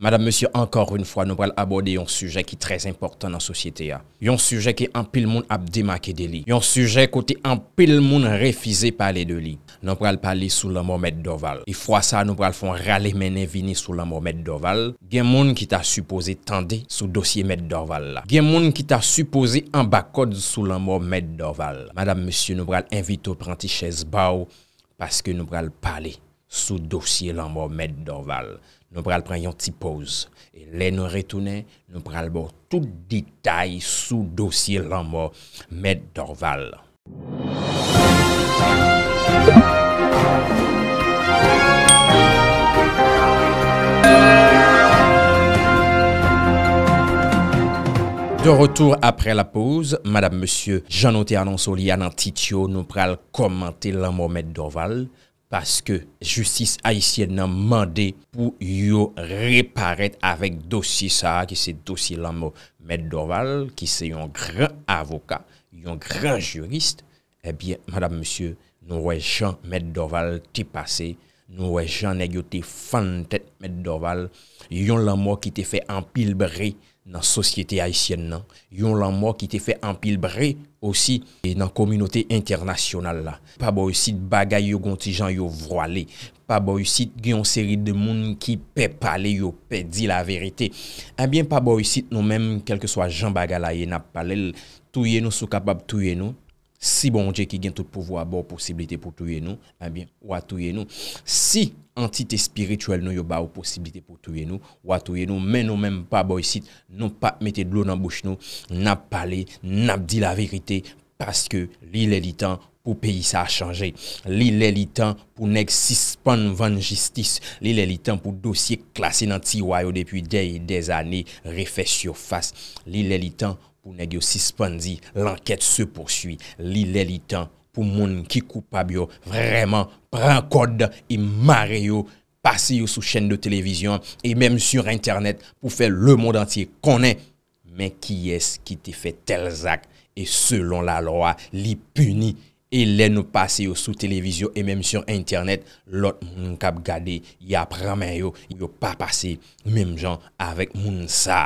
Madame Monsie, ankor un fwa nou pral abode yon suje ki trez important nan sosyete a. Yon suje ki an pil moun ap demak edeli. Yon suje kote an pil moun refize pale de li. Nou pral pale sou la mou mèd d'orval. I fwa sa nou pral fon rale menè vini sou la mou mèd d'orval. Gen moun ki ta suppose tande sou dosye mèd d'orval la. Gen moun ki ta suppose an bakod sou la mou mèd d'orval. Madame Monsie, nou pral invite ou pranti chè zbaw paske nou pral pale sou dosye la mou mèd d'orval la. Nou pral pran yon ti pose. E lè nou retounen, nou pral bon tout diktaj sou dosye lan mo Med Dorval. De retour apre la pose, madame monsieur Jean-Oté Anonsoli an an titio nou pral komante lan mo Med Dorval. Paske justice Haitien nan mande pou yo reparet avèk dosye sa, ki se dosye la mò Meddoval, ki se yon gran avoka, yon gran juriste. E eh biye, madame, monsye, nou wè jan Meddoval ti pase, nou wè jan negyo ti fan tèt Meddoval, yon la mò ki te fè empilberi sa. nan sosyete haisyen nan. Yon lan mwa ki te fe empilbre osi nan kominote internasyonal la. Pa bo yusit bagay yo gontijan yo vroale, pa bo yusit gyon seri de moun ki pe pale yo pe di la verite. Eh Anbyen pa bo yusit nou menm kelke swa jan bagay la ye nap pale touye nou sou kapab touye nou Si bonje ki gen tout pouvo abor posibilite pou touye nou, ebyen, eh oua touye nou. Si antite spirituel nou yo ba ou posibilite pou touye nou, oua touye nou, men nou menm pa boy sit, nou pa mette dlo nan bouch nou, nap pale, nap di la verite, paske li lelitan pou peyi sa a chanje. Li lelitan pou nek sispan van jistis. Li lelitan pou dosye klasen nan tiwayo depi dey dey zane, refes yo fas. Li lelitan... Pou neg yo sispandi, lanket se poursui. Li lelitan pou moun ki koupab yo vreman pran kode e mare yo, pase yo sou chen de televizyon e mem sur internet pou fe le moun entye konen. Men ki es ki te fe tel zak e selon la loa li puni E lè nou pase yo sou televizyon E mèm sou internet Lot moun kap gade Y ap ramè yo Yo pa pase Mèm jan avèk moun sa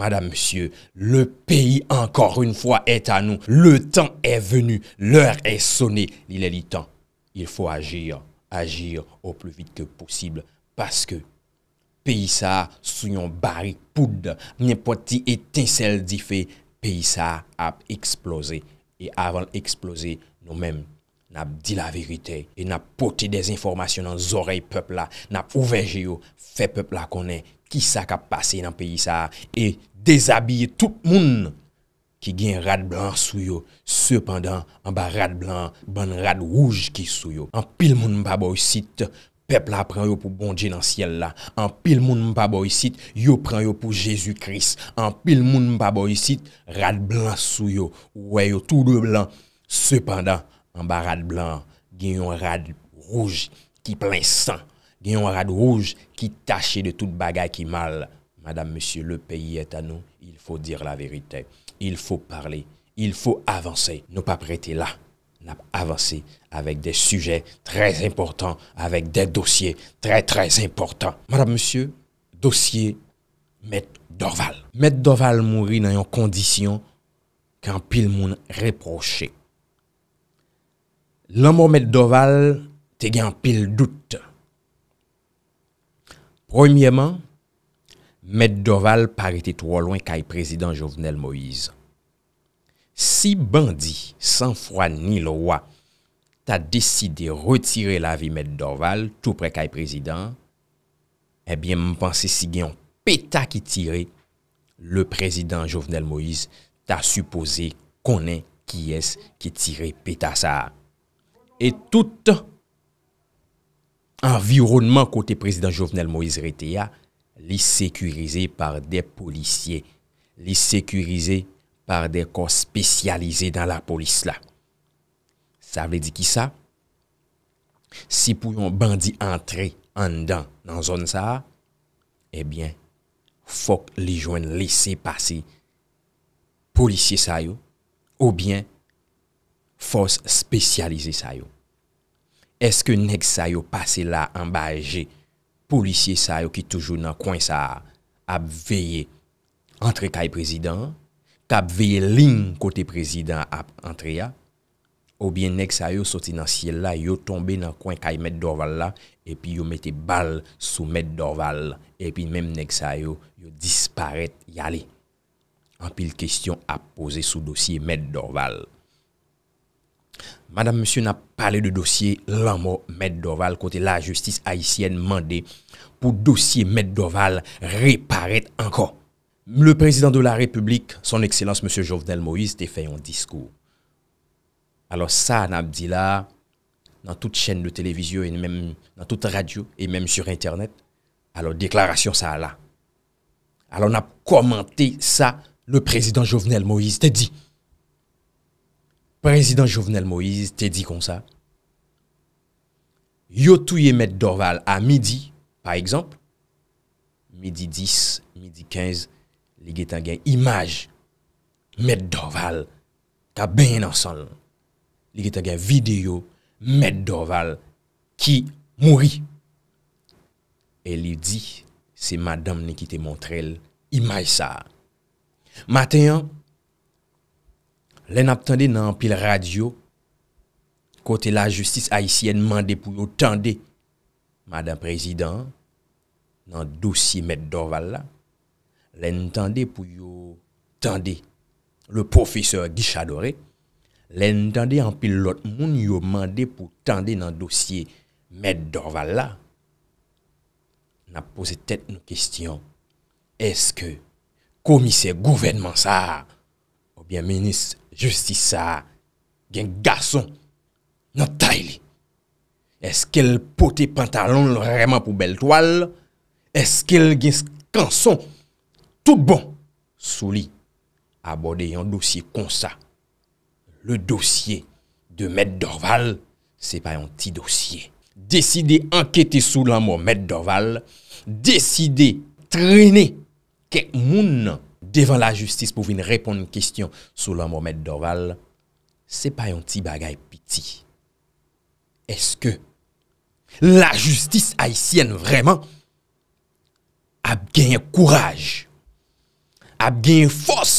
Mada msye Le peyi ankor un fwa et anou Le tan è venu Lèr è sonne Lè lè li tan Il fò agir Agir Ou plou vit ke posible Paske Peyi sa sou yon barik poud Mèm poti eten sel di fe Peyi sa ap eksplose E avan eksplose Nou men, nap di la verite, e nap pote dezinformasyon nan zorey pepla, nap ouveje yo, fe pepla konen, ki sa ka pase nan peyi sa, e dezabye tout moun, ki gen rad blan sou yo, sepandan, an ba rad blan, ban rad wouj ki sou yo. An pil moun mpa boy sit, pepla pren yo pou bondje nan siel la. An pil moun mpa boy sit, yo pren yo pou Jezu Kris. An pil moun mpa boy sit, rad blan sou yo, wè yo tout de blan, Sependan, an barade blan, gen yon rade rouge ki plen san, gen yon rade rouge ki tache de tout bagay ki mal. Madame monsieur, le peyi et a nou, il fò dire la verite, il fò parle, il fò avanse. Nou pa prete la, nou pa avanse avek de suje trez importan, avek de dosye trez trez importan. Madame monsieur, dosye Met Dorval. Met Dorval mouri nan yon kondisyon kan pil moun reproche. La mou Med Doval te gen pil dout. Premyeman, Med Doval parete to alwen kaj prezident Jovenel Moïse. Si bandi sanfwa ni lo wa ta deside retire la vi Med Doval tou prek kaj prezident, e eh bie mpansi si gen peta ki tire, le prezident Jovenel Moïse ta supose konen ki es ki tire peta sa a. Et tout environnement kote prezident jovenel Moïse Retea li sekurize par de policye, li sekurize par de kon spesyalize dan la polise la. Sa vle di ki sa? Si pou yon bandi entre an dan nan zon sa, ebyen eh fok li jwen lese pase policye sa yo, oubyen Fos spesyalize sa yo. Eske nek sa yo pase la anbaje, polisye sa yo ki toujou nan kwen sa ap veye antre kay prezident, ka ap veye lin kote prezident ap antre ya, ou bien nek sa yo soti nan siel la, yo tombe nan kwen kay Med Dorval la, epi yo mette bal sou Med Dorval, epi menm nek sa yo, yo disparet yale. Anpil kestyon ap pose sou dosye Med Dorval. Madame Monsieur n'a parlé de dossier l'amour Medoval côté la justice haïtienne mandée pour dossier Medoval Doval encore. Le président de la République, son Excellence Monsieur Jovenel Moïse, a fait un discours. Alors ça, a dit là, dans toute chaîne de télévision et même dans toute radio et même sur Internet, alors déclaration ça là. Alors on a commenté ça, le président Jovenel Moïse t'a dit. Prezident Jovenel Moïse te di kon sa. Yo touye Med Dorval a midi, pa ekzamp, midi 10, midi 15, li getan gen imaj Med Dorval ka ben ansan. Li getan gen video Med Dorval ki mouri. El li di, se Madame Nikite Montrelle imaj sa. Mateyon, Len ap tende nan pil radyo kote la justis haisyen mande pou nou tende madan prezident nan dosye Med Dorval la. Len tende pou nou tende le profeseur Gichadori. Len tende an pil lot moun yo mande pou tende nan dosye Med Dorval la. Na pose tet nou kistyon, eske komise gouvenman sa a? Yen menis justisa gen gason nan tay li. Eske l pote pantalon l reman pou bel toal? Eske l gen skanson tout bon? Sou li abode yon dosye kon sa. Le dosye de Med Dorval se pa yon ti dosye. Deside anketi sou lan mou Med Dorval. Deside trene ke moun nan. devan la justis pou vin repon n kestyon sou l'anmou Med Dorval, se pa yon ti bagay piti. Eske la justis Haitienne vreman ap gen yon kouraj, ap gen yon fos,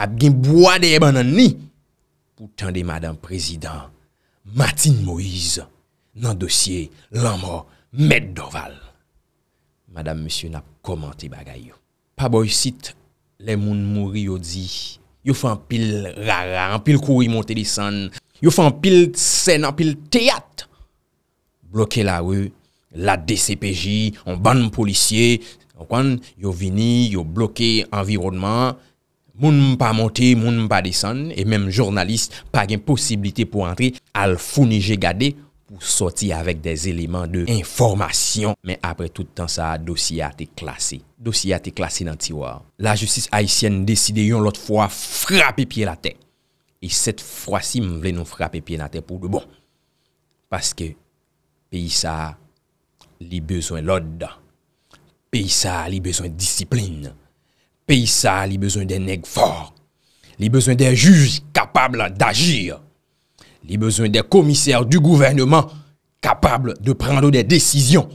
ap gen bwa de eban nan ni, pou tende Madame Prezident Martine Moïse nan dosye l'anmou Med Dorval. Madame Monsie na komante bagay yo. Kaboy sit, le moun mouri yo di, yo fan pil rara, an pil kou yi monte disan, yo fan pil sen, an pil teyat, bloke la we, la DCPJ, an ban m policye, yo vini, yo bloke environnement, moun m pa monte, moun m pa disan, e menm jurnalist pa gen posibilite pou entre al founi je gade. Ou soti avek dez eleman de informasyon Men apre tout tan sa dosya te klasi Dosya te klasi nan tiwa La justis Haitienne deside yon lot fwa frape pie la te E set fwa si mwen vle nou frape pie la te pou de bon Paske pey sa li bezon lod Pey sa li bezon disipline Pey sa li bezon den neg fwa Li bezon den juj kapabla dajir Li bezon de komiser du gouvernement kapable de prendo de desizyon.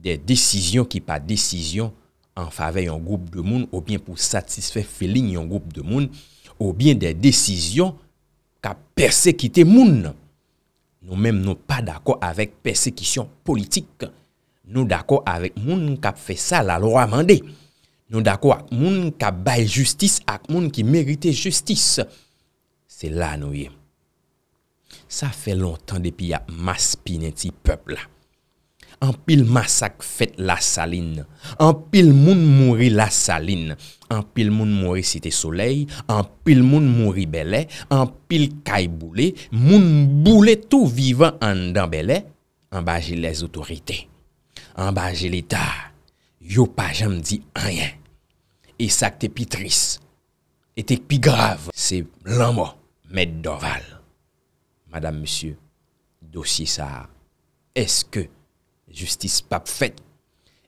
De desizyon ki pa desizyon an favey yon goup de moun ou bien pou satisfè fè lign yon goup de moun ou bien de desizyon kap persekite moun. Nou men nou pa d'akou avèk persekisyon politik. Nou d'akou avèk moun kap fè sa la lor amande. Nou d'akou ak moun kap bay justice ak moun ki merite justice. Se la nou yèm. Sa fe lontan depi ya mas pi neti pepla. An pil masak fet la salin. An pil moun mouri la salin. An pil moun mouri site soley. An pil moun mouri bele. An pil kay boule. Moun boule tou vivan an dan bele. An ba jil les otorite. An ba jil eta. Yo pa janm di anyen. E sak te pi tris. E te pi grav. Se lan mo met doval. Madame, Monsieur, dosi sa, eske justice pa pfet,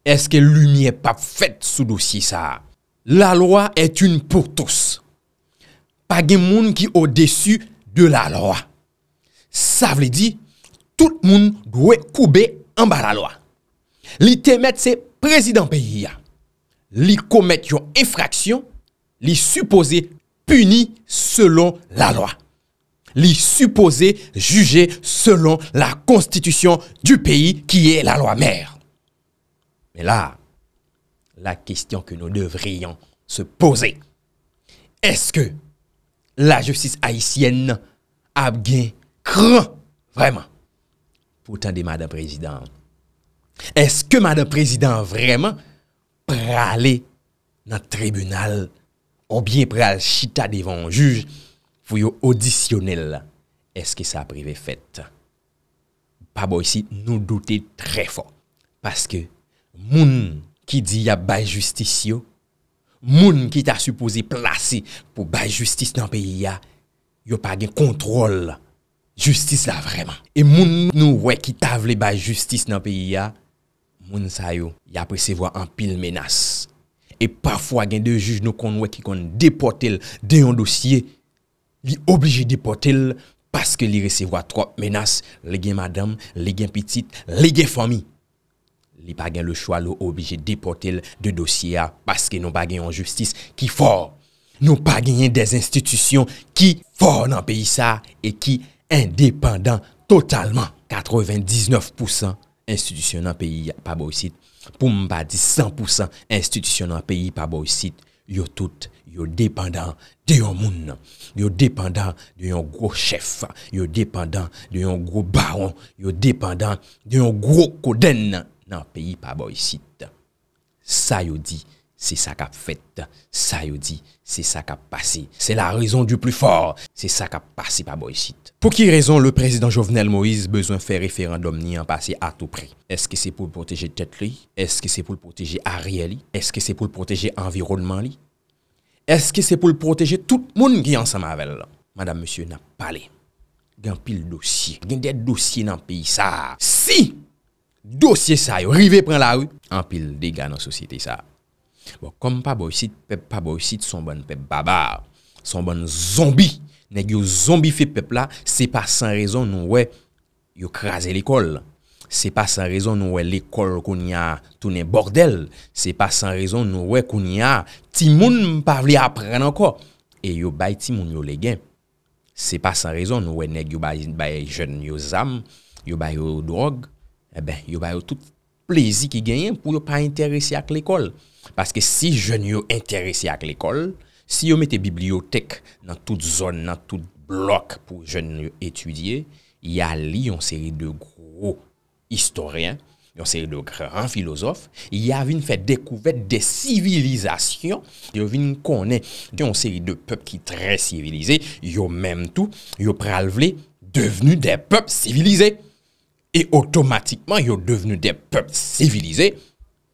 eske lumiye pa pfet sou dosi sa. La loi et un pou tous, pa gen moun ki ou desu de la loi, sa vle di tout moun gwe koube anba la loi. Li temet se prezident peyi ya, li komet yon efraksyon, li suppose puni selon la loi. les supposés juger selon la constitution du pays qui est la loi mère. Mais là, la question que nous devrions se poser, est-ce que la justice haïtienne a bien cru vraiment Pourtant, de madame président, est-ce que madame président vraiment praler dans le tribunal ou bien à chita devant un juge ou yon audisyonel eske sa prive fèt. Paboy si nou dote tre fò. Paske moun ki di ya bay justis yo, moun ki ta supose plase pou bay justis nan peyi ya, yo pa gen kontrol justis la vreman. E moun nou wè ki tavle bay justis nan peyi ya, moun sa yo, ya presevo an pil menas. E pafwa gen de juj nou kon wè ki kon depote l deyon dosye Li oblige depote l, paske li resevo a trop menas, li gen madame, li gen pitit, li gen fomi. Li bagen le chwa, li oblige depote l de dosye a, paske nou bagen yon justice ki for. Nou bagen yon des institusyon ki for nan peyi sa, e ki independant totalman. 99% institusyon nan peyi pa boy sit, pou mba di 100% institusyon nan peyi pa boy sit. yo tout yo dépendant de yon moun yo dépendant de yon gros chef yo dépendant de yon gros baron yo dépendant de yon gros coden dans pays pas boy ça yo dit Se sa ka fet, sa yo di, se sa ka pase, se la rezon du pli for, se sa ka pase pa boychit. Po ki rezon, le prezident Jovenel Moïse bezon fe referan dom ni an pase a tou pre. Eske se pou l proteje tet li? Eske se pou l proteje a rye li? Eske se pou l proteje environman li? Eske se pou l proteje tout moun ki ansa mavel la? Madame monsieur na pale, gen pil dosye, gen det dosye nan pi sa. Si! Dosye sa yo, rive pren la ou, an pil degan an sosyete sa. Bon, kom pa boy sit, pep pa boy sit son bon pep baba, son bon zombi, neg yo zombi fe pep la, se pa san rezon nou we yo kraze l'ekol, se pa san rezon nou we l'ekol koun ya toune bordel, se pa san rezon nou we koun ya timoun mpavli apren anko, e yo bay timoun yo le gen, se pa san rezon nou we neg yo bay jen yo zam, yo bay yo drog, e ben yo bay yo tout. plaisir qui gagne pour ne pas intéresser à l'école. Parce que si jeunes sont intéressé à l'école, si on mettez bibliothèque dans toute zone, dans tout bloc pour jeunes étudier, il y a une série de gros historiens, une série de grands philosophes, il y a une fait découverte des civilisations, il y a une série de peuples qui très civilisés, ils même tout, ils pral devenu des peuples civilisés et automatiquement, ils sont devenus des peuples civilisés.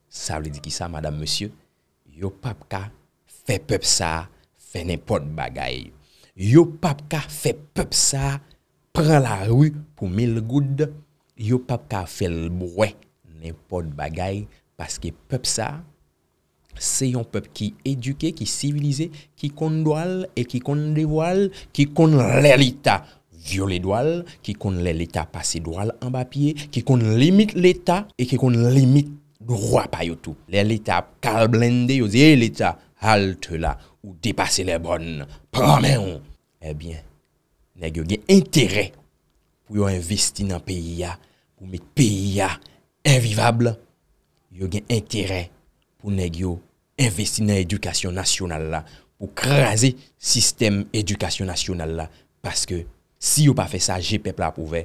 Ça veut dire qui ça, madame, monsieur? Yo pas ka fait peuple ça, fait n'importe bagaille. Yo pas ka fait peuple ça, prend la rue pour mille ne Yo pas ka fait le bruit, n'importe quoi. parce que peuple ça, c'est un peuple qui est éduqué, qui civilisé, qui condamne et qui condévoile, qui connaît réalité. vyole dwal, ki kon lè l'Etat pase dwal an ba piye, ki kon limit l'Etat, e ki kon limit dwa pa yo tou. Lè l'Etat kalblende yo, zè eh, l'Etat halte la, ou depase lè bon prameyon. Ebyen, nèk yo gen entere pou yo investi nan peyi ya pou met peyi ya envivable, yo gen entere pou nèk yo investi nan edukasyon nasyonal la pou kreaze sistem edukasyon nasyonal la, paske Si yo pa fe sa, je pepla pou ve,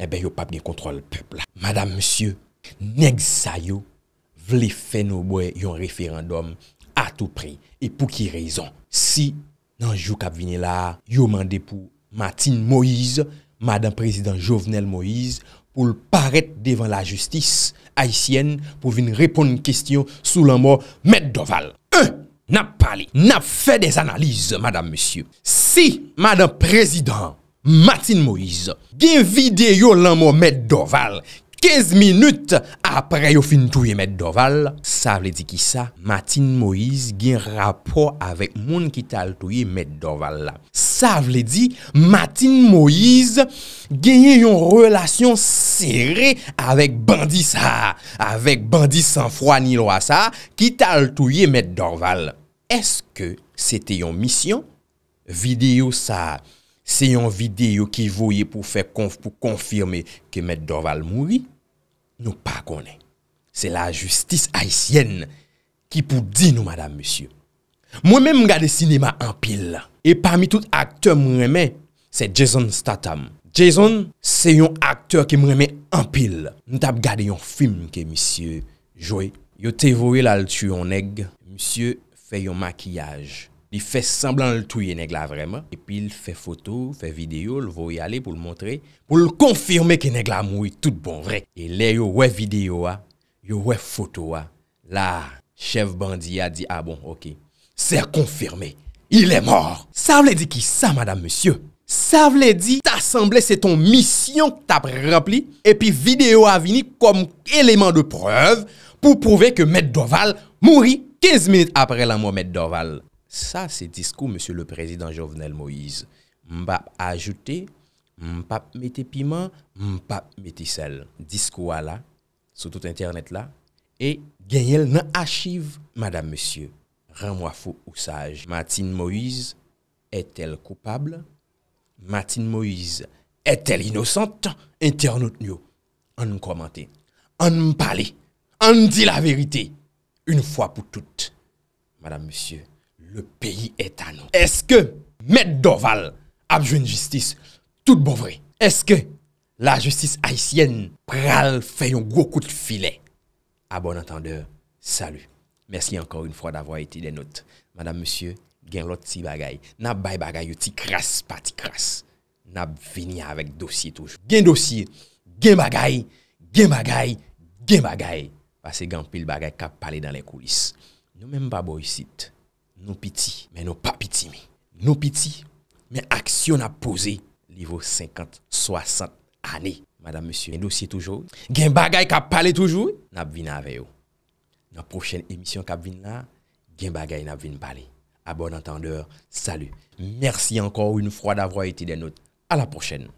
ebe eh yo pa bne kontrol pepla. Madame monsie, neg sa yo, vle fe nou bwe yon referandom a tou pre, e pou ki rezon. Si nanjou kab vine la, yo mande pou Matin Moïse, madame prezident Jovenel Moïse, pou l'paret devan la justis Haitienne, pou vin repon n'kestyon sou l'anbo Med Doval. E, nap pale, nap fe des analize, madame monsie. Si, madame prezident, Matin Moïse gen videyo lan mo Med Dorval 15 minut apre yo fin touye Med Dorval Sa vle di ki sa? Matin Moïse gen rapor avek moun ki tal touye Med Dorval Sa vle di? Matin Moïse genye yon relasyon sere avek bandi sa Avek bandi sanfwa ni lo a sa Ki tal touye Med Dorval Eske sete yon misyon? Videyo sa videyo Se yon videyo ki voye pou konfirme ke met Dorval moui, nou pa konen. Se la justis haisyen ki pou di nou, madame, monsye. Mwen men m gade sinema an pil. E parmi tout akteur m reme, se Jason Statham. Jason se yon akteur ki m reme an pil. Nou tap gade yon film ke, monsye, jouy. Yo te voye lal tu yon neg, monsye, fe yon makiyaj. li fè semblant lè tou yè neg la vreman, epi l fè foto, fè video, l vou yè alè pou l montre, pou l konfirme kè neg la mou yè tout bon vre. E lè yò wè video wè, yò wè foto wè, la, chèv bandi yè di, a ah bon, ok, sè konfirme, ilè mor. Sa vle di ki sa, madame, monsieur? Sa vle di, ta semblè, se ton misyon kè ta pre-repli, epi video a vini kom eleman de preuve, pou prouve ke Med Doval mouri 15 minute apre la mou Med Doval. Ça, c'est discours, Monsieur le Président Jovenel Moïse. M'pap ajouter, m'pap mettre piment, m'pap mettre sel. Discours là, sur tout Internet là, et gagnez-le dans archive, Madame, Monsieur. Rends-moi fou ou sage. Martine Moïse est-elle coupable? Martine Moïse est-elle innocente? Internaute nous, on commenter, on parler, on dit la vérité, une fois pour toutes. Madame, Monsieur, Le peyi etanou. Eske met doval abjwen justice tout bovre? Eske la justice haisyen pral fè yon gwo kout filè? A bon entende, salu. Mersi ankon yon fwa d'avwa iti denote. Madame, monsieur, gen lot ti bagay. Nap bay bagay yon ti kras pa ti kras. Nap vini avèk dosye touj. Gen dosye, gen bagay, gen bagay, gen bagay. Pase gen pil bagay ka pale dan le kouis. Nou men ba bo yusit. nous piti, mais nous pas mais Nous petits, mais action à posé niveau 50, 60 années. Madame, monsieur, un dossier toujours. Gen bagay qui toujours, n'a venu avec vous. Dans la prochaine émission qui vu là, gen bagay n'a parler. À bon entendeur, salut. Merci encore une fois d'avoir été des nôtres. À la prochaine.